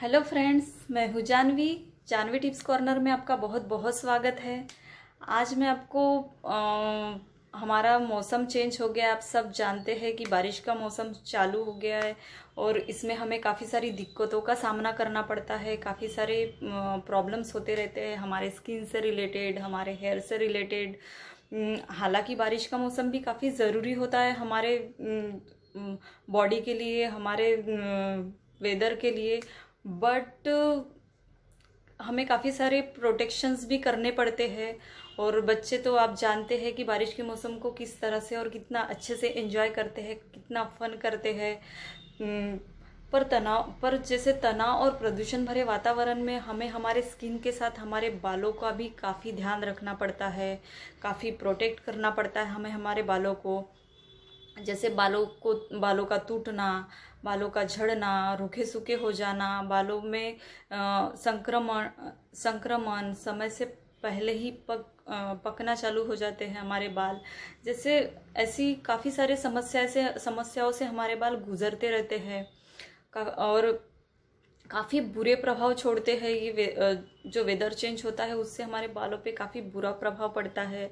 hello friends मैं हूँ Janvi Janvi tips corner में आपका बहुत बहुत स्वागत है आज मैं आपको आ, हमारा मौसम चेंज हो गया आप सब जानते हैं कि बारिश का मौसम चालू हो गया है और इसमें हमें काफ़ी सारी दिक्कतों का सामना करना पड़ता है काफ़ी सारे प्रॉब्लम्स होते रहते हैं हमारे स्किन से रिलेटेड हमारे हेयर से रिलेटेड हालांकि बारिश का मौसम भी काफ़ी ज़रूरी होता है हमारे बॉडी के लिए हमारे वेदर के लिए बट हमें काफ़ी सारे प्रोटेक्शंस भी करने पड़ते हैं और बच्चे तो आप जानते हैं कि बारिश के मौसम को किस तरह से और कितना अच्छे से इंजॉय करते हैं कितना फन करते हैं हम्म, पर तनाव पर जैसे तनाव और प्रदूषण भरे वातावरण में हमें हमारे स्किन के साथ हमारे बालों का भी काफ़ी ध्यान रखना पड़ता है काफ़ी प्रोटेक्ट करना पड़ता है हमें हमारे बालों को जैसे बालों को बालों का टूटना बालों का झड़ना रूखे सूखे हो जाना बालों में संक्रमण संक्रमण समय से पहले ही पक पकना चालू हो जाते हैं हमारे बाल जैसे ऐसी काफ़ी सारे समस्या से समस्याओं से हमारे बाल गुजरते रहते हैं और काफ़ी बुरे प्रभाव छोड़ते हैं ये वे, जो वेदर चेंज होता है उससे हमारे बालों पे काफ़ी बुरा प्रभाव पड़ता है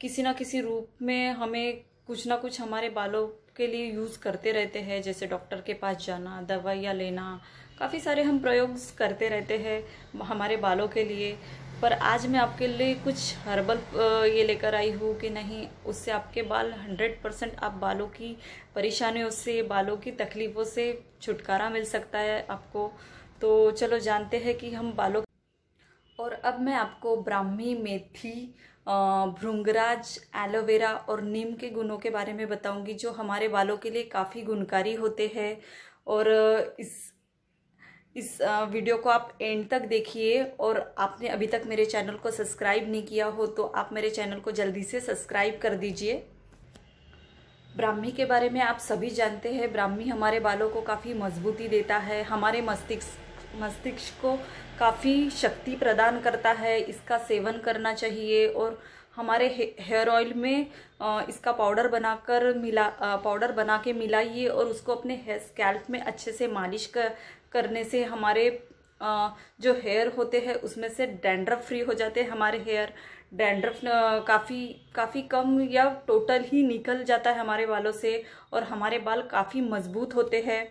किसी ना किसी रूप में हमें कुछ ना कुछ हमारे बालों के लिए यूज़ करते रहते हैं जैसे डॉक्टर के पास जाना दवाइयाँ लेना काफ़ी सारे हम प्रयोग करते रहते हैं हमारे बालों के लिए पर आज मैं आपके लिए कुछ हर्बल ये लेकर आई हूँ कि नहीं उससे आपके बाल 100 परसेंट आप बालों की परेशानियों से बालों की तकलीफ़ों से छुटकारा मिल सकता है आपको तो चलो जानते हैं कि हम बालों और अब मैं आपको ब्राह्मी मेथी भृंगराज एलोवेरा और नीम के गुणों के बारे में बताऊंगी जो हमारे बालों के लिए काफ़ी गुणकारी होते हैं और इस इस वीडियो को आप एंड तक देखिए और आपने अभी तक मेरे चैनल को सब्सक्राइब नहीं किया हो तो आप मेरे चैनल को जल्दी से सब्सक्राइब कर दीजिए ब्राह्मी के बारे में आप सभी जानते हैं ब्राह्मी हमारे बालों को काफ़ी मजबूती देता है हमारे मस्तिष्क मस्तिष्क को काफ़ी शक्ति प्रदान करता है इसका सेवन करना चाहिए और हमारे हे, हेयर ऑयल में इसका पाउडर बनाकर मिला पाउडर बना के मिलाइए और उसको अपने हेयर स्कैल्प में अच्छे से मालिश कर, करने से हमारे जो हेयर होते हैं उसमें से डैंड्रफ फ्री हो जाते हैं हमारे हेयर डैंड्रफ काफ़ी काफ़ी कम या टोटल ही निकल जाता है हमारे बालों से और हमारे बाल काफ़ी मजबूत होते हैं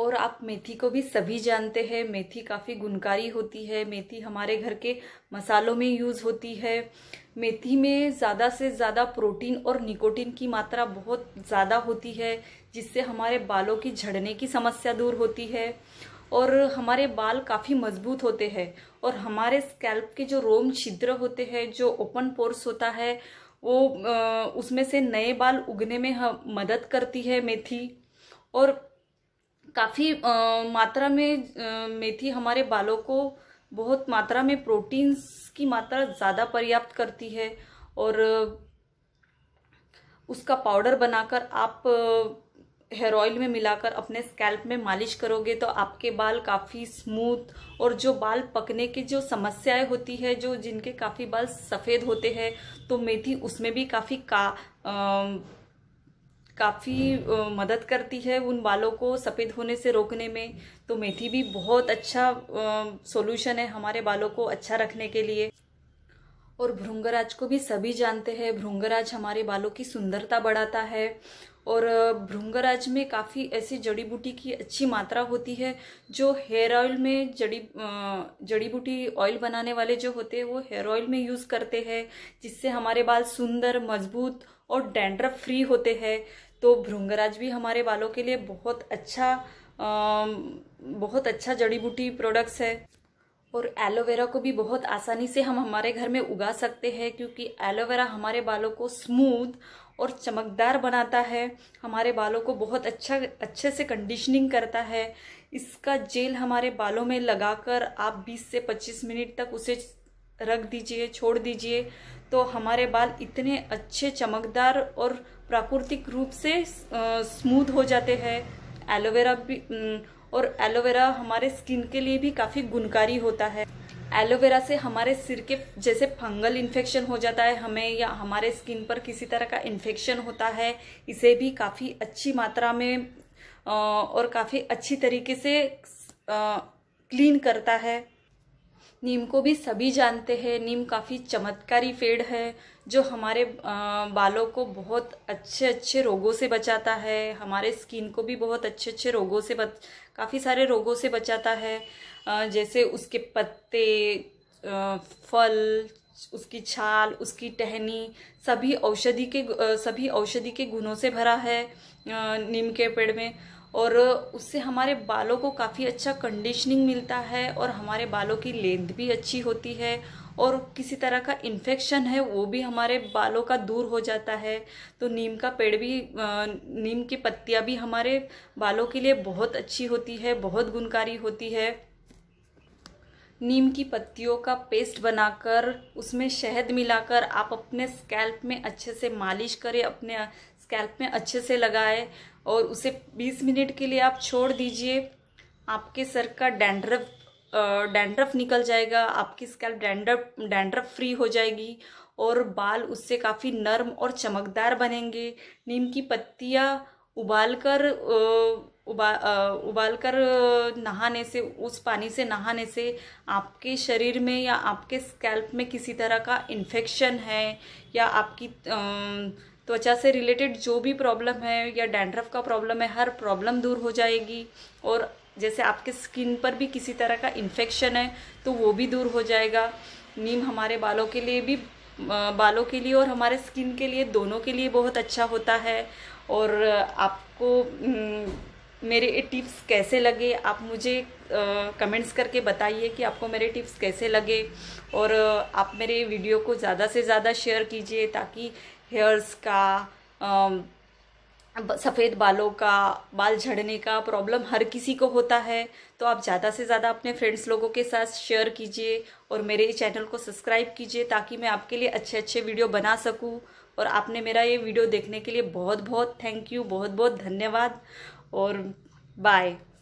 और आप मेथी को भी सभी जानते हैं मेथी काफ़ी गुणकारी होती है मेथी हमारे घर के मसालों में यूज़ होती है मेथी में ज़्यादा से ज़्यादा प्रोटीन और निकोटीन की मात्रा बहुत ज़्यादा होती है जिससे हमारे बालों की झड़ने की समस्या दूर होती है और हमारे बाल काफ़ी मजबूत होते हैं और हमारे स्कैल्प के जो रोम छिद्र होते हैं जो ओपन पोर्स होता है वो उसमें से नए बाल उगने में मदद करती है मेथी और काफ़ी मात्रा में मेथी हमारे बालों को बहुत मात्रा में प्रोटीन्स की मात्रा ज़्यादा पर्याप्त करती है और उसका पाउडर बनाकर आप हेयर ऑयल में मिलाकर अपने स्कैल्प में मालिश करोगे तो आपके बाल काफ़ी स्मूथ और जो बाल पकने की जो समस्याएं होती है जो जिनके काफ़ी बाल सफ़ेद होते हैं तो मेथी उसमें भी काफ़ी का आ, काफ़ी मदद करती है उन बालों को सफ़ेद होने से रोकने में तो मेथी भी बहुत अच्छा सॉल्यूशन है हमारे बालों को अच्छा रखने के लिए और भृंगराज को भी सभी जानते हैं भृंगराज हमारे बालों की सुंदरता बढ़ाता है और भृंगराज में काफ़ी ऐसी जड़ी बूटी की अच्छी मात्रा होती है जो हेयर ऑयल में जड़ी जड़ी बूटी ऑयल बनाने वाले जो होते हैं वो हेयर ऑयल में यूज़ करते हैं जिससे हमारे बाल सुंदर मजबूत और डैंड्रफ फ्री होते हैं तो भृंगराज भी हमारे बालों के लिए बहुत अच्छा आ, बहुत अच्छा जड़ी बूटी प्रोडक्ट्स है और एलोवेरा को भी बहुत आसानी से हम हमारे घर में उगा सकते हैं क्योंकि एलोवेरा हमारे बालों को स्मूथ और चमकदार बनाता है हमारे बालों को बहुत अच्छा अच्छे से कंडीशनिंग करता है इसका जेल हमारे बालों में लगाकर आप 20 से 25 मिनट तक उसे रख दीजिए छोड़ दीजिए तो हमारे बाल इतने अच्छे चमकदार और प्राकृतिक रूप से स्मूथ हो जाते हैं एलोवेरा भी और एलोवेरा हमारे स्किन के लिए भी काफ़ी गुणकारी होता है एलोवेरा से हमारे सिर के जैसे फंगल इन्फेक्शन हो जाता है हमें या हमारे स्किन पर किसी तरह का इन्फेक्शन होता है इसे भी काफ़ी अच्छी मात्रा में और काफ़ी अच्छी तरीके से क्लीन करता है नीम को भी सभी जानते हैं नीम काफ़ी चमत्कारी पेड़ है जो हमारे बालों को बहुत अच्छे अच्छे रोगों से बचाता है हमारे स्किन को भी बहुत अच्छे अच्छे रोगों से बच काफ़ी सारे रोगों से बचाता है जैसे उसके पत्ते फल उसकी छाल उसकी टहनी सभी औषधि के सभी औषधि के गुणों से भरा है नीम के पेड़ में और उससे हमारे बालों को काफ़ी अच्छा कंडीशनिंग मिलता है और हमारे बालों की लेंथ भी अच्छी होती है और किसी तरह का इन्फेक्शन है वो भी हमारे बालों का दूर हो जाता है तो नीम का पेड़ भी नीम की पत्तियाँ भी हमारे बालों के लिए बहुत अच्छी होती है बहुत गुणकारी होती है नीम की पत्तियों का पेस्ट बनाकर उसमें शहद मिलाकर आप अपने स्कैल्प में अच्छे से मालिश करें अपने स्कैल्प में अच्छे से लगाए और उसे 20 मिनट के लिए आप छोड़ दीजिए आपके सर का डैंड्रफ डैंड्रफ निकल जाएगा आपकी स्कैल्प डैंड्रफ डैंड्रफ फ्री हो जाएगी और बाल उससे काफ़ी नरम और चमकदार बनेंगे नीम की पत्तियाँ उबाल कर उबा उबाल कर नहाने से उस पानी से नहाने से आपके शरीर में या आपके स्कैल्प में किसी तरह का इन्फेक्शन है या आपकी आ, त्वचा से रिलेटेड जो भी प्रॉब्लम है या डैंड्रफ का प्रॉब्लम है हर प्रॉब्लम दूर हो जाएगी और जैसे आपके स्किन पर भी किसी तरह का इन्फेक्शन है तो वो भी दूर हो जाएगा नीम हमारे बालों के लिए भी बालों के लिए और हमारे स्किन के लिए दोनों के लिए बहुत अच्छा होता है और आपको मेरे टिप्स कैसे लगे आप मुझे कमेंट्स करके बताइए कि आपको मेरे टिप्स कैसे लगे और आप मेरे वीडियो को ज़्यादा से ज़्यादा शेयर कीजिए ताकि हेयर्स का um, सफ़ेद बालों का बाल झड़ने का प्रॉब्लम हर किसी को होता है तो आप ज़्यादा से ज़्यादा अपने फ्रेंड्स लोगों के साथ शेयर कीजिए और मेरे चैनल को सब्सक्राइब कीजिए ताकि मैं आपके लिए अच्छे अच्छे वीडियो बना सकूं और आपने मेरा ये वीडियो देखने के लिए बहुत बहुत थैंक यू बहुत बहुत धन्यवाद और बाय